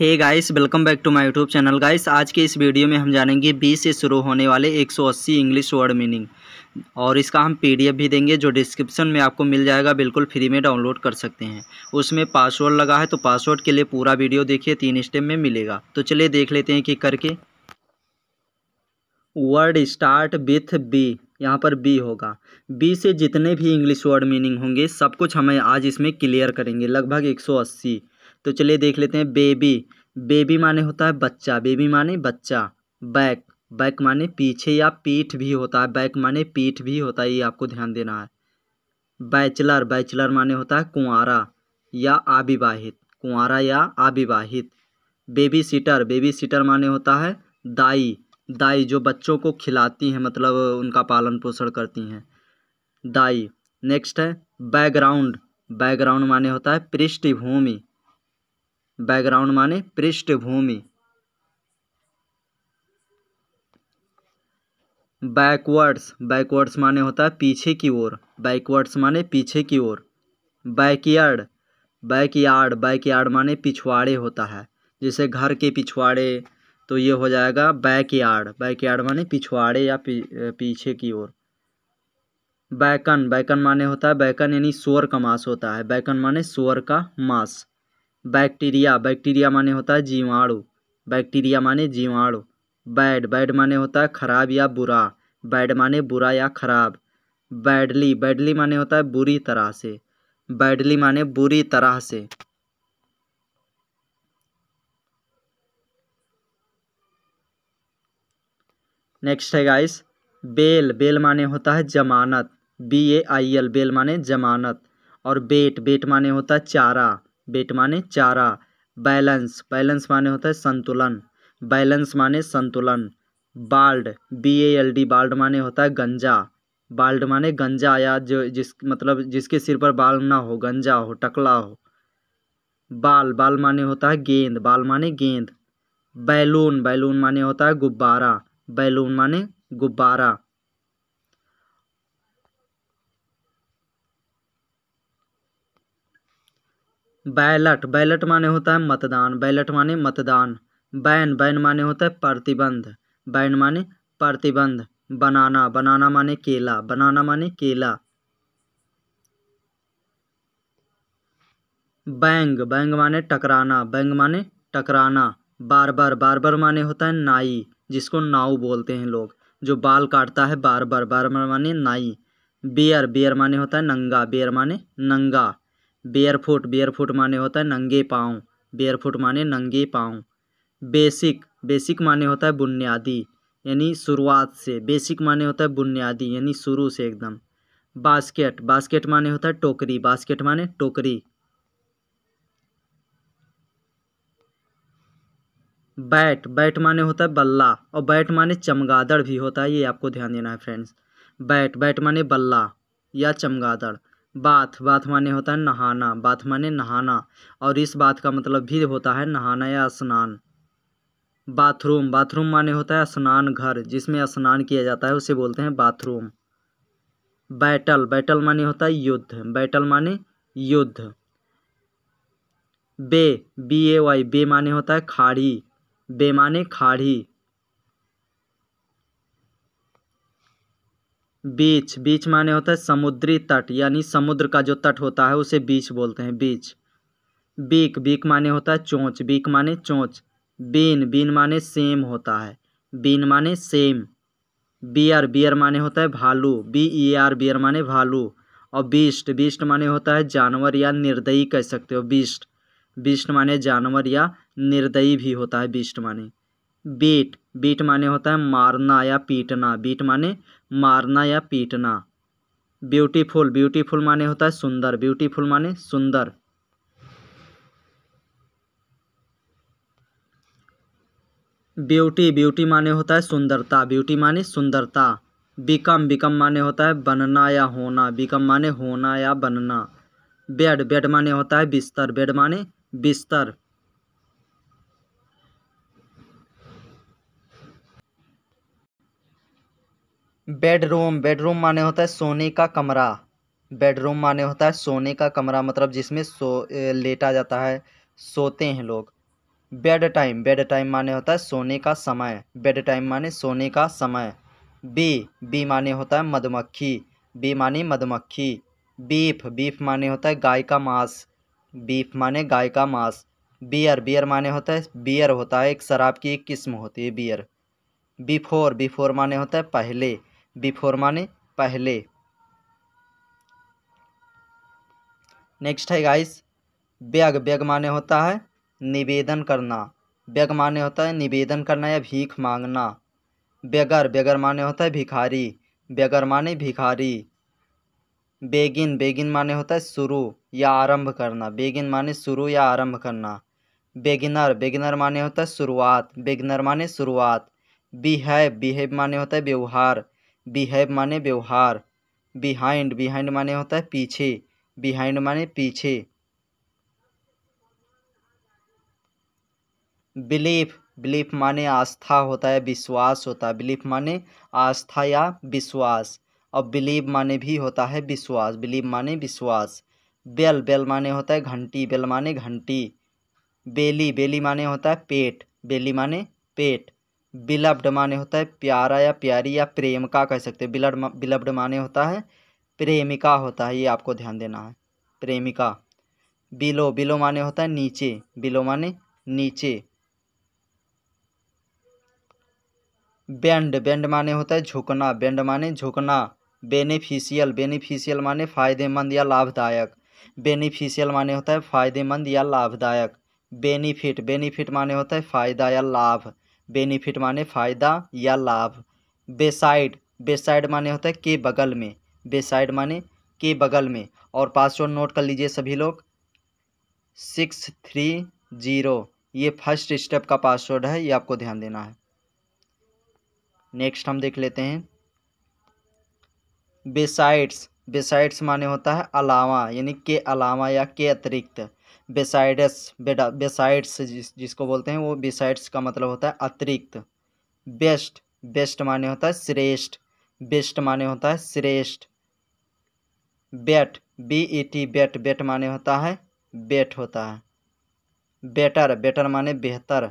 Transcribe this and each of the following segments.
hey guys welcome back to my YouTube channel guys आज के इस वीडियो में हम जानेंगे बी से शुरू होने वाले 180 इंग्लिश वर्ड मीनिंग और इसका हम पीडीएफ भी देंगे जो डिस्क्रिप्शन में आपको मिल जाएगा बिल्कुल फ्री में डाउनलोड कर सकते हैं उसमें पासवर्ड लगा है तो पासवर्ड के लिए पूरा वीडियो देखिए तीन स्टेप में मिलेगा तो चलिए देख लेते हैं कि करके वर्ड स्टार्ट विथ बी यहाँ पर बी होगा बी से जितने भी इंग्लिश वर्ड मीनिंग होंगे सब कुछ हमें आज इसमें क्लियर करेंगे लगभग एक तो चलिए देख लेते हैं बेबी बेबी माने होता है बच्चा बेबी माने बच्चा बैक बैक माने पीछे या पीठ भी होता है बैक माने पीठ भी होता है ये आपको ध्यान देना है बैचलर बैचलर माने होता है कुंवारा या अविवाहित कुंवारा या अविवाहित बेबी सीटर बेबी सीटर माने होता है दाई दाई जो बच्चों को खिलाती हैं मतलब उनका पालन पोषण करती हैं दाई नेक्स्ट है बैकग्राउंड बैकग्राउंड माने होता है पृष्ठभूमि बैकग्राउंड माने पृष्ठभूमि बैकवर्ड्स बैकवर्ड्स माने होता है पीछे की ओर बैकवर्ड्स माने पीछे की ओर बैकयार्ड बैकयार्ड बैकयार्ड माने पिछवाड़े होता है जैसे घर के पिछवाड़े तो ये हो जाएगा बैकयार्ड बैकयार्ड माने पिछवाड़े या पी, पीछे की ओर बैकन बैकन माने होता है बैकन यानी सोर का मांस होता है बैकन माने सोर का मांस बैक्टीरिया बैक्टीरिया माने होता है जीवाणु बैक्टीरिया माने जीवाणु बैड बैड माने होता है खराब या बुरा बैड माने बुरा या खराब बैडली बैडली माने होता है बुरी तरह से बैडली माने बुरी तरह से नेक्स्ट है गाइस बेल बेल माने होता है जमानत B A I L bail माने जमानत और बेट बेट माने होता है चारा वेट माने चारा बैलेंस बैलेंस माने होता है संतुलन बैलेंस माने संतुलन bald B A L D bald माने होता है गंजा बाल्ड माने गंजा या जो जिस मतलब जिसके सिर पर बाल ना हो गंजा हो टकला हो बाल बाल माने होता है गेंद बाल माने गेंद बैलून बैलून माने होता है गुब्बारा बैलून माने गुब्बारा बैलट बैलट माने होता है मतदान बैलट माने मतदान बैन बैन माने होता है प्रतिबंध बैन माने प्रतिबंध बनाना बनाना माने केला बनाना माने केला बैंग बैंग माने टकराना बैंग माने टकराना बारबर बारबर माने होता है नाई जिसको नाव बोलते हैं लोग जो बाल काटता है बारबर बारबर माने नाई बियर बियर माने होता है नंगा बियर माने नंगा बेयरफुट बेयरफुट माने होता है नंगे पाँव बेयरफुट माने नंगे पाँव बेसिक बेसिक माने होता है बुनियादी यानी शुरुआत से बेसिक माने होता है बुनियादी यानी शुरू से एकदम बास्केट बास्केट माने होता है टोकरी बास्केट माने टोकरी बैट बैट माने होता है बल्ला और बैट माने चमगादड़ भी होता है ये आपको ध्यान देना है फ्रेंड्स बैट बैट माने बल्ला या चमगादड़ बाथ बाथ माने होता है नहाना बाथ माने नहाना और इस बात का मतलब भी होता है नहाना या स्नान बाथरूम बाथरूम माने होता है स्नान घर जिसमें स्नान किया जाता है उसे बोलते हैं बाथरूम बैटल बैटल माने होता है युद्ध बैटल माने युद्ध बे बी ए वाई बे माने होता है खाड़ी बे माने खाड़ी बीच बीच माने होता है समुद्री तट यानी समुद्र का जो तट होता है उसे बीच बोलते हैं बीच बीक बीक माने होता है चोंच बीक माने चोंच बीन बीन माने सेम होता है बीन माने सेम बियर बियर माने होता है भालू बी ई आर बियर माने भालू और बीस्ट बीस्ट माने होता है जानवर या निर्दयी कह सकते हो बीस्ट बीस्ट माने जानवर या निर्दयी भी होता है बीस्ट माने बीट बीट माने होता है मारना या पीटना बीट माने मारना या पीटना ब्यूटीफुल ब्यूटीफुल माने होता है सुंदर ब्यूटीफुल माने सुंदर ब्यूटी ब्यूटी माने होता है सुंदरता ब्यूटी माने सुंदरता बिकम बिकम माने होता है बनना या होना बिकम माने होना या बनना बेड बेड माने होता है बिस्तर बेड माने बिस्तर बेडरूम बेडरूम माने होता है सोने का कमरा बेडरूम माने होता है सोने का कमरा मतलब जिसमें सो लेटा जाता है सोते हैं लोग बेड टाइम बेड टाइम माने होता है सोने का समय बेड टाइम माने सोने का समय बी बी माने होता है मधुमक्खी बी माने मधुमक्खी बीफ बीफ माने होता है गाय का मांस बीफ माने गाय का मांस बियर बियर माने होता है बियर होता है एक शराब की एक किस्म होती है बियर बिफोर बिफोर माने होता है पहले बिफोर माने पहले नेक्स्ट है गाइस व्यग व्यग माने होता है निवेदन करना व्यग माने होता है निवेदन करना या भीख मांगना बेगर बेगर माने होता है भिखारी बेगर माने भिखारी बेगिन बेगिन माने होता है शुरू या आरंभ करना बेगिन माने शुरू या आरंभ करना बेगिनर बेगिनर माने होता है शुरुआत बेगिनर माने शुरुआत बिहेव बिहेव माने होता है व्यवहार बिहेव माने व्यवहार बिहाइंड बिहाइंड माने होता है पीछे बिहाइंड माने पीछे बिलीफ बिलीफ माने आस्था होता है विश्वास होता है बिलीफ माने आस्था या विश्वास और बिलीव माने भी होता है विश्वास बिलीव माने विश्वास बेल बेल माने होता है घंटी बेल माने घंटी बेली बेली माने होता है पेट बेली माने पेट बिलब्ड माने होता है प्यारा या प्यारी या प्रेम का कह सकते हैं बिलड बिलब्ड माने होता है प्रेमिका होता है ये आपको ध्यान देना है प्रेमिका बिलो बिलो माने होता है नीचे बिलो माने नीचे बैंड बैंड माने होता है झुकना बैंड माने झुकना बेनिफिशियल बेनिफिशियल माने फ़ायदेमंद या लाभदायक बेनिफिशियल माने होता है फ़ायदेमंद या लाभदायक बेनिफिट बेनिफिट माने होता है फ़ायदा या लाभ बेनिफिट माने फ़ायदा या लाभ बेसाइड बेसाइड माने होता है के बगल में बेसाइड माने के बगल में और पासवर्ड नोट कर लीजिए सभी लोग सिक्स थ्री जीरो ये फर्स्ट स्टेप का पासवर्ड है ये आपको ध्यान देना है नेक्स्ट हम देख लेते हैं बेसाइड्स बेसाइड्स माने होता है अलावा यानी के अलावा या के अतिरिक्त बेसाइडस बेसाइड्स जिस जिसको बोलते हैं वो बेसाइड्स का मतलब होता है अतिरिक्त बेस्ट बेस्ट माने होता है श्रेष्ठ बेस्ट माने होता है श्रेष्ठ बेट बी ई टी बेट बेट माने होता है बेट होता है बेटर बेटर माने बेहतर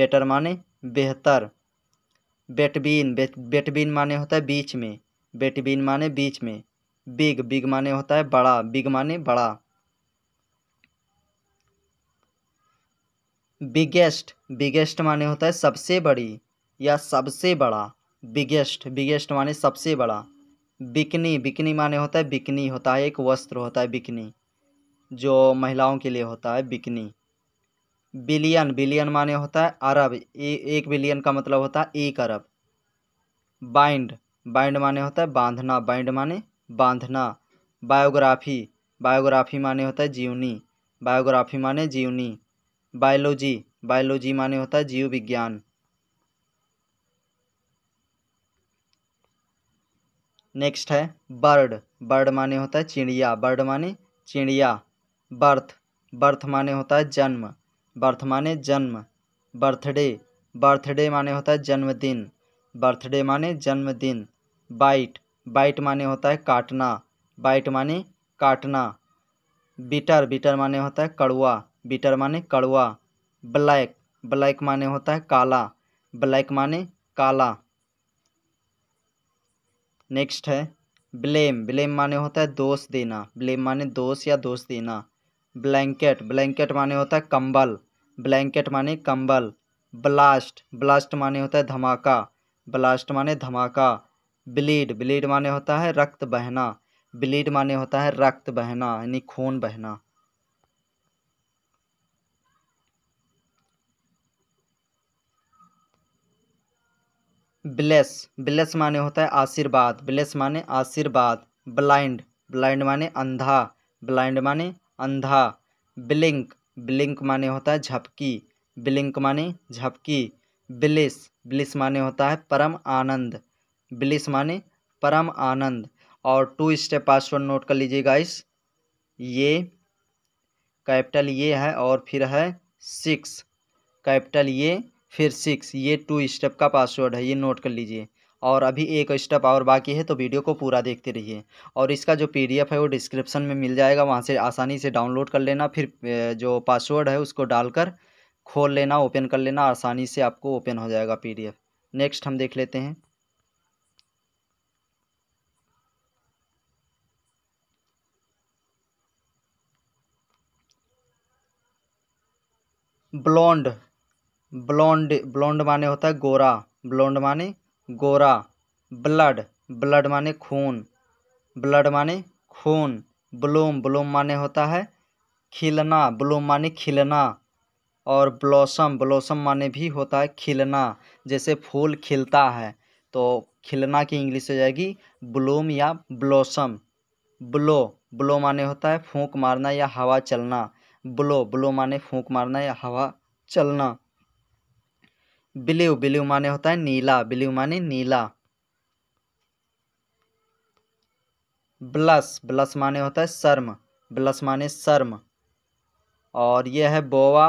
बेटर माने बेहतर बेटबीन बेटबीन माने होता है बीच में बेटबीन माने बीच में बिग बिग माने होता है बड़ा बिग माने बड़ा बिगेस्ट बिगेस्ट माने होता है सबसे बड़ी या सबसे बड़ा बिगेस्ट बिगेस्ट माने सबसे बड़ा बिकनी बिकनी माने होता है बिकनी होता है एक वस्त्र होता है बिकनी जो महिलाओं के लिए होता है बिकनी बिलियन बिलियन माने होता है अरब एक बिलियन का मतलब होता है एक अरब बाइंड बाइंड माने होता है बांधना बाइंड माने बांधना बायोग्राफी बायोग्राफी माने होता है जीवनी बायोग्राफी माने जीवनी बायोलॉजी बायोलॉजी माने होता है जीव विज्ञान नेक्स्ट है बर्ड बर्ड माने होता है चिड़िया बर्ड माने चिड़िया बर्थ बर्थ माने होता है जन्म बर्थ माने जन्म बर्थडे बर्थडे माने होता है जन्मदिन बर्थडे माने जन्मदिन बाइट बाइट माने होता है काटना बाइट माने काटना बिटर बिटर माने होता है कड़वा बिटर माने कड़वा ब्लैक ब्लैक माने होता है काला ब्लैक माने काला नेक्स्ट है ब्लेम ब्लेम माने होता है दोष देना ब्लेम माने दोष या दोष देना ब्लैंकेट ब्लैंकेट माने होता है कंबल ब्लैंकेट माने कंबल ब्लास्ट ब्लास्ट माने होता है धमाका ब्लास्ट माने धमाका ब्लीड ब्लीड माने होता है रक्त बहना ब्लीड माने होता है रक्त बहना यानी खून बहना ब्लेस ब्लेस माने होता है आशीर्वाद ब्लेस माने आशीर्वाद ब्लाइंड ब्लाइंड माने अंधा ब्लाइंड माने अंधा ब्लिंक ब्लिंक माने होता है झपकी ब्लिंक माने झपकी ब्लिस ब्लिस माने होता है परम आनंद ब्लिस माने परम आनंद और टू स्टेप पासवर्ड नोट कर लीजिएगा इस ये कैपिटल ये है और फिर है सिक्स कैपिटल ये फिर सिक्स ये टू स्टेप का पासवर्ड है ये नोट कर लीजिए और अभी एक स्टेप और बाकी है तो वीडियो को पूरा देखते रहिए और इसका जो पीडीएफ है वो डिस्क्रिप्शन में मिल जाएगा वहाँ से आसानी से डाउनलोड कर लेना फिर जो पासवर्ड है उसको डालकर खोल लेना ओपन कर लेना आसानी से आपको ओपन हो जाएगा पीडीएफ नेक्स्ट हम देख लेते हैं ब्लॉन्ड ब्लॉन्ड ब्लॉन्ड माने होता है गोरा ब्लॉन्ड माने गोरा ब्लड ब्लड माने खून ब्लड माने खून ब्लूम ब्लूम माने होता है खिलना ब्लूम माने खिलना और ब्लॉसम ब्लॉसम माने भी होता है खिलना जैसे फूल खिलता है तो खिलना की इंग्लिश हो जाएगी ब्लूम या ब्लॉसम ब्लो ब्लो माने होता है फूंक मारना या हवा चलना ब्लो ब्लो माने फूंक मारना या हवा चलना ब्ल्यू ब्लू माने होता है नीला ब्लू माने नीला ब्लस ब्लस माने होता है शर्म ब्लस माने शर्म और यह है बोवा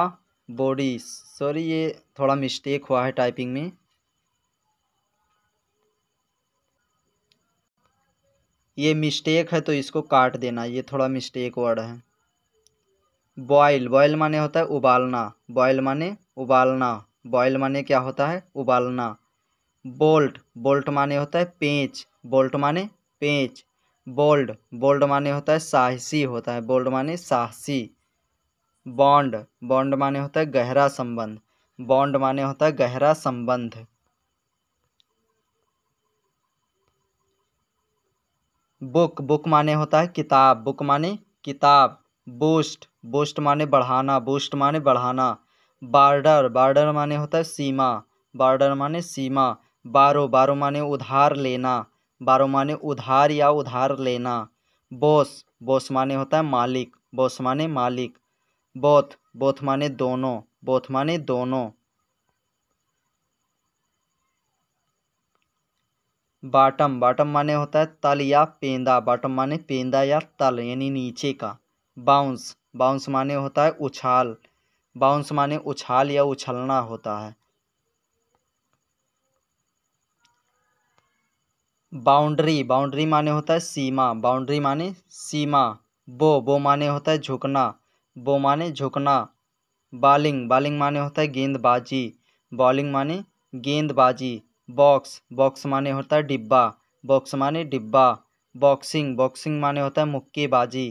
बॉडी सॉरी ये थोड़ा मिस्टेक हुआ है टाइपिंग में ये मिस्टेक है तो इसको काट देना ये थोड़ा मिस्टेक वर्ड है बॉयल बॉयल माने होता है उबालना बॉयल माने उबालना बॉयल माने क्या होता है उबालना बोल्ट बोल्ट माने होता है पेंच बोल्ट माने पेंच बोल्ड बोल्ड माने होता है साहसी होता है बोल्ड माने साहसी बॉन्ड बॉन्ड माने होता है गहरा संबंध बॉन्ड माने होता है गहरा संबंध बुक बुक माने होता है किताब बुक माने किताब बूस्ट बूस्ट माने बढ़ाना बूस्ट माने बढ़ाना बार्डर बार्डर माने होता है सीमा बार्डर माने सीमा बारो बारो माने उधार लेना बारो माने उधार या उधार लेना बोस बोस माने होता है मालिक बोस माने मालिक बोथ बोथ माने दोनों बोथ माने दोनों बाटम बाटम माने होता है तल या पेंदा बाटम माने पेंदा या तल यानी नीचे का बाउंस बाउंस माने होता है उछाल बाउंस माने उछाल या उछलना होता है बाउंड्री बाउंड्री माने होता है सीमा बाउंड्री माने सीमा बो बो माने होता है झुकना बो माने झुकना बॉलिंग बॉलिंग माने होता है गेंदबाजी बॉलिंग माने गेंदबाजी बॉक्स बॉक्स माने होता है डिब्बा बॉक्स माने डिब्बा बॉक्सिंग बॉक्सिंग माने होता है मुक्केबाजी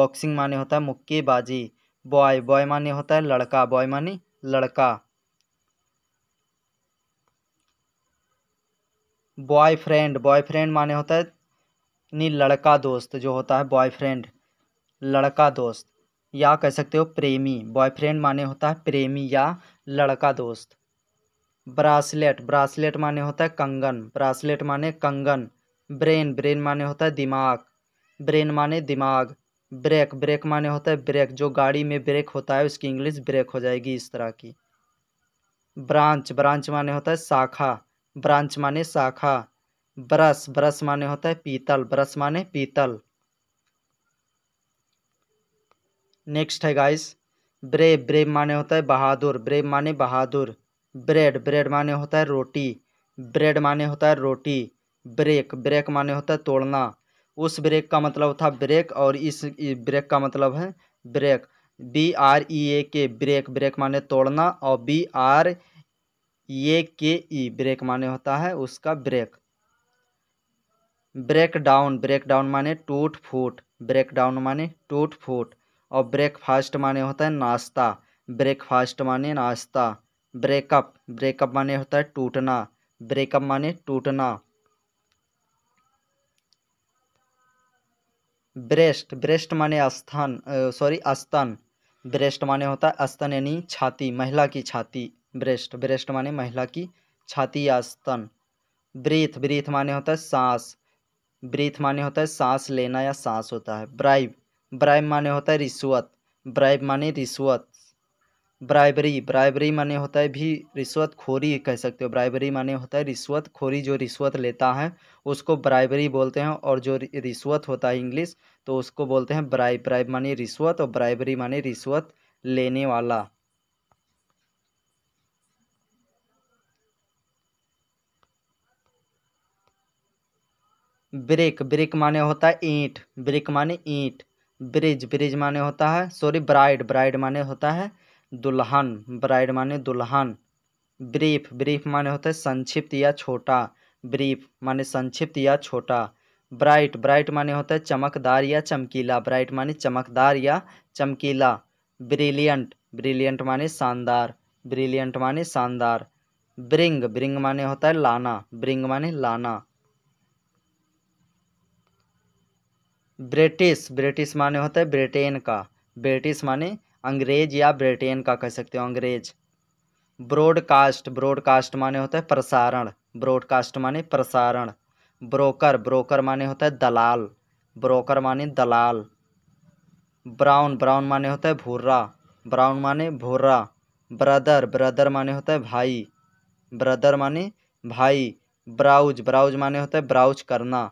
बॉक्सिंग माने होता है मुक्केबाजी बॉय बॉय माने होता है लड़का बॉय मानी लड़का बॉयफ्रेंड बॉयफ्रेंड माने होता है नहीं लड़का दोस्त जो होता है बॉयफ्रेंड लड़का दोस्त या कह सकते हो प्रेमी बॉयफ्रेंड माने होता है प्रेमी या लड़का दोस्त ब्रासलेट ब्रासलेट माने होता है कंगन ब्रासलेट माने कंगन ब्रेन ब्रेन माने होता है दिमाग ब्रेन माने दिमाग ब्रेक ब्रेक माने होता है ब्रेक जो गाड़ी में ब्रेक होता है उसकी इंग्लिश ब्रेक हो जाएगी इस तरह की ब्रांच ब्रांच माने होता है शाखा ब्रांच माने शाखा ब्रश ब्रश माने होता है पीतल ब्रश माने पीतल नेक्स्ट है गाइस ब्रेव ब्रेब माने होता है बहादुर ब्रेव माने बहादुर ब्रेड ब्रेड माने होता है रोटी ब्रेड माने होता है रोटी ब्रेक ब्रेक माने होता है तोड़ना उस ब्रेक का मतलब था ब्रेक और इस ब्रेक का मतलब है break B R E A K break break माने तोड़ना और बी आर ये के ई ब्रेक माने होता है उसका break break down break down माने टूट फूट ब्रेक डाउन माने टूट फूट और ब्रेकफास्ट माने होता है नाश्ता ब्रेकफास्ट माने नाश्ता ब्रेकअप ब्रेकअप माने होता है टूटना ब्रेकअप माने टूटना ब्रेस्ट ब्रेस्ट माने स्थान सॉरी स्तन ब्रेस्ट माने होता है स्तन यानी छाती महिला की छाती ब्रेस्ट ब्रेस्ट माने महिला की छाती या स्तन ब्रीथ ब्रीथ माने होता है सांस ब्रीथ माने होता है सांस लेना या सांस होता है ब्राइब ब्राइब माने होता है रिश्वत ब्राइब माने रिश्वत ब्राइबरी ब्राइबरी माने होता है भी रिश्वत खोरी कह सकते हो ब्राइबरी माने होता है रिश्वत खोरी जो रिश्वत लेता है उसको ब्राइबरी बोलते हैं और जो रिश्वत होता है इंग्लिश तो उसको बोलते हैं ब्राइब ब्राइब माने रिश्वत और ब्राइबरी माने रिश्वत लेने वाला ब्रेक ब्रेक माने होता है ईंट ब्रेक माने ईंट ब्रिज ब्रिज माने होता है सॉरी ब्राइड ब्राइड माने होता है दुल्हन ब्राइड माने दुल्हन ब्रीफ ब्रीफ माने होता है संक्षिप्त या छोटा ब्रीफ माने संक्षिप्त या छोटा ब्राइट ब्राइट माने होता है चमकदार या चमकीला ब्राइट माने चमकदार या चमकीला ब्रिलियंट ब्रिलियंट माने शानदार ब्रिलियंट माने शानदार ब्रिंग ब्रिंग माने होता है लाना ब्रिंग माने लाना ब्रिटिश ब्रिटिश माने होता है ब्रिटेन का ब्रिटिश माने अंग्रेज या ब्रिटेन का कह सकते हो अंग्रेज ब्रॉडकास्ट ब्रॉडकास्ट माने होता है प्रसारण ब्रॉडकास्ट माने प्रसारण ब्रोकर ब्रोकर माने होता है दलाल ब्रोकर माने दलाल ब्राउन ब्राउन माने होता है भूर्रा ब्राउन माने भूर्रा ब्रदर ब्रदर माने होता है भाई ब्रदर माने भाई ब्राउज ब्राउज माने होता है ब्राउज करना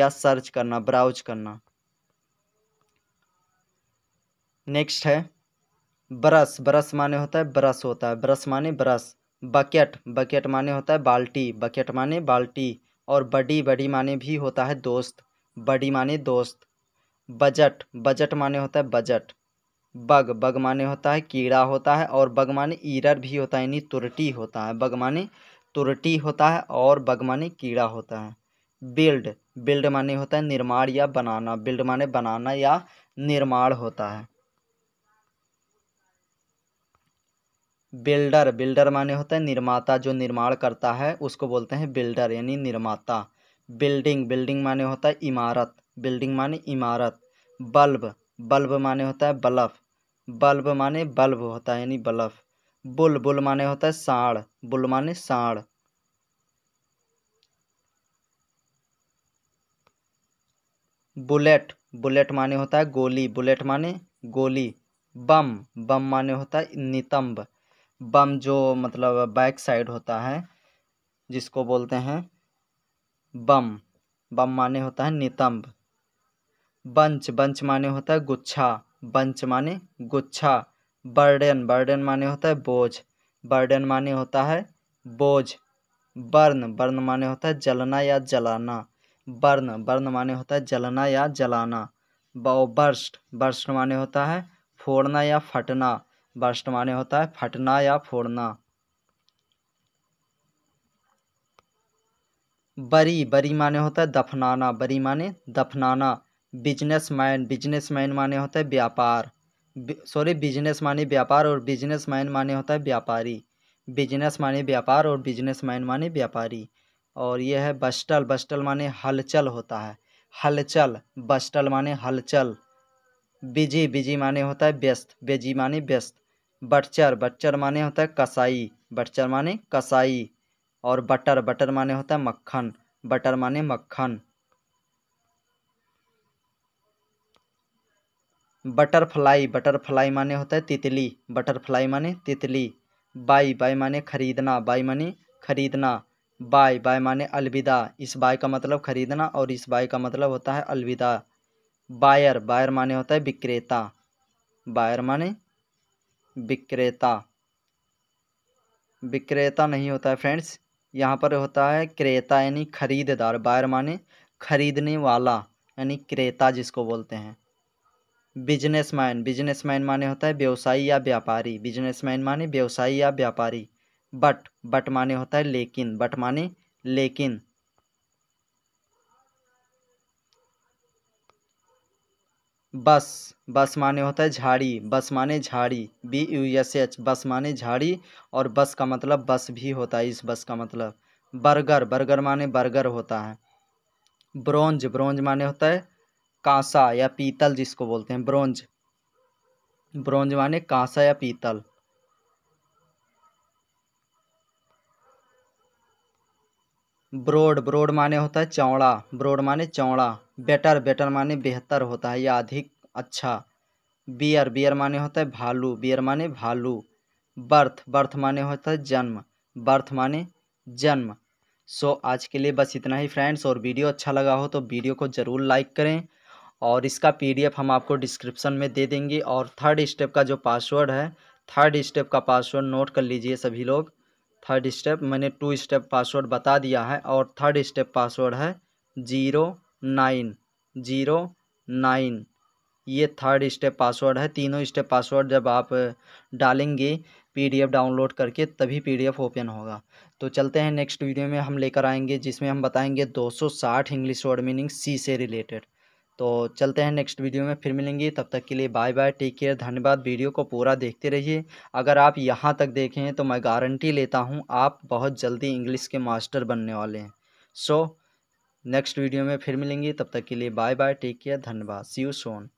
या सर्च करना ब्राउज करना नेक्स्ट है ब्रश ब्रश माने होता है ब्रश होता है ब्रश माने ब्रश बकेट बकेट माने होता है बाल्टी बकेट माने बाल्टी और बडी बडी माने भी होता है दोस्त बडी माने दोस्त बजट बजट माने होता है बजट बग बग माने होता है कीड़ा होता है और बग माने ईरर भी होता है यानी तुरटी होता है बग माने तुरटी होता है और बग माने कीड़ा होता है बिल्ड बिल्ड माने होता है निर्माण या बनाना बिल्ड माने बनाना या निर्माण होता है बिल्डर बिल्डर माने होता है निर्माता जो निर्माण करता है उसको बोलते हैं बिल्डर यानी निर्माता बिल्डिंग बिल्डिंग माने होता है इमारत बिल्डिंग माने इमारत बल्ब बल्ब माने होता है बल्ब बल्ब माने बल्ब होता है यानी बल्ब बुल बुल माने होता है साढ़ बुल माने साढ़ बुलेट बुलेट माने होता है गोली बुलेट माने गोली बम बम माने होता है नितंब बम जो मतलब बैक साइड होता है जिसको बोलते हैं बम बम माने होता है नितंब बंच बंच माने होता है गुच्छा बंच माने गुच्छा बर्डन बर्डन माने होता है बोझ बर्डन माने होता है बोझ बर्न बर्न माने होता है जलना या जलाना बर्न बर्न माने होता है जलना या जलाना बर्स्ट बर्स्ट माने होता है फोड़ना या फटना बर्स्ट तो माने होता है फटना या फोड़ना बरी बरी माने होता है दफनाना बरी माने दफनाना बिजनेसमैन बिजनेसमैन माने होता है व्यापार सॉरी बिजनेस माने व्यापार और बिजनेसमैन माने होता है व्यापारी बिजनेस माने व्यापार और बिजनेसमैन माने व्यापारी और यह है बस्टल बस्टल माने हलचल होता है हलचल बस्टल माने हलचल बिजी बिजी माने होता है व्यस्त बिजी माने व्यस्त बटचर बटचर माने होता है कसाई बटचर माने कसाई और बटर बटर माने होता है मक्खन बटर माने मक्खन बटरफ्लाई बटरफ्लाई माने होता है तितली बटरफ्लाई माने तितली बाई बाई माने खरीदना बाई माने खरीदना बाई बाई माने अलविदा इस बाई का मतलब खरीदना और इस बाई का मतलब होता है अलविदा बायर बायर माने होता है विक्रेता बायर माने विक्रेता विक्रेता नहीं होता है फ्रेंड्स यहाँ पर होता है क्रेता यानी खरीददार बायर माने खरीदने वाला यानी क्रेता जिसको बोलते हैं बिजनेसमैन बिजनेसमैन माने होता है व्यवसायी या व्यापारी बिजनेसमैन माने व्यवसायी या व्यापारी बट बट माने होता है लेकिन बट माने लेकिन बस बस माने होता है झाड़ी बस माने झाड़ी बी यू एस एच बस माने झाड़ी और बस का मतलब बस भी होता है इस बस का मतलब बर्गर बर्गर माने बर्गर होता है ब्रोंज ब्रोंज माने होता है कांसा या पीतल जिसको बोलते हैं ब्रोंज ब्रोंज माने कांसा या पीतल ब्रोड ब्रोड माने होता है चौड़ा ब्रोड माने चौड़ा बेटर बेटर माने बेहतर होता है या अधिक अच्छा बियर बियर माने होता है भालू बियर माने भालू बर्थ बर्थ माने होता है जन्म बर्थ माने जन्म सो so, आज के लिए बस इतना ही फ्रेंड्स और वीडियो अच्छा लगा हो तो वीडियो को ज़रूर लाइक करें और इसका पीडीएफ हम आपको डिस्क्रिप्शन में दे देंगे और थर्ड स्टेप का जो पासवर्ड है थर्ड स्टेप का पासवर्ड नोट कर लीजिए सभी लोग थर्ड स्टेप मैंने टू स्टेप पासवर्ड बता दिया है और थर्ड स्टेप पासवर्ड है जीरो नाइन जीरो नाइन ये थर्ड स्टेप पासवर्ड है तीनों स्टेप पासवर्ड जब आप डालेंगे पीडीएफ डाउनलोड करके तभी पीडीएफ ओपन होगा तो चलते हैं नेक्स्ट वीडियो में हम लेकर आएंगे जिसमें हम बताएंगे 260 इंग्लिश वर्ड मीनिंग सी से रिलेटेड तो चलते हैं नेक्स्ट वीडियो में फिर मिलेंगे तब तक के लिए बाय बाय टेक केयर धन्यवाद वीडियो को पूरा देखते रहिए अगर आप यहाँ तक देखें तो मैं गारंटी लेता हूँ आप बहुत जल्दी इंग्लिश के मास्टर बनने वाले हैं सो नेक्स्ट वीडियो में फिर मिलेंगे तब तक के लिए बाय बाय टेक केयर धन्यवाद सी यू सोन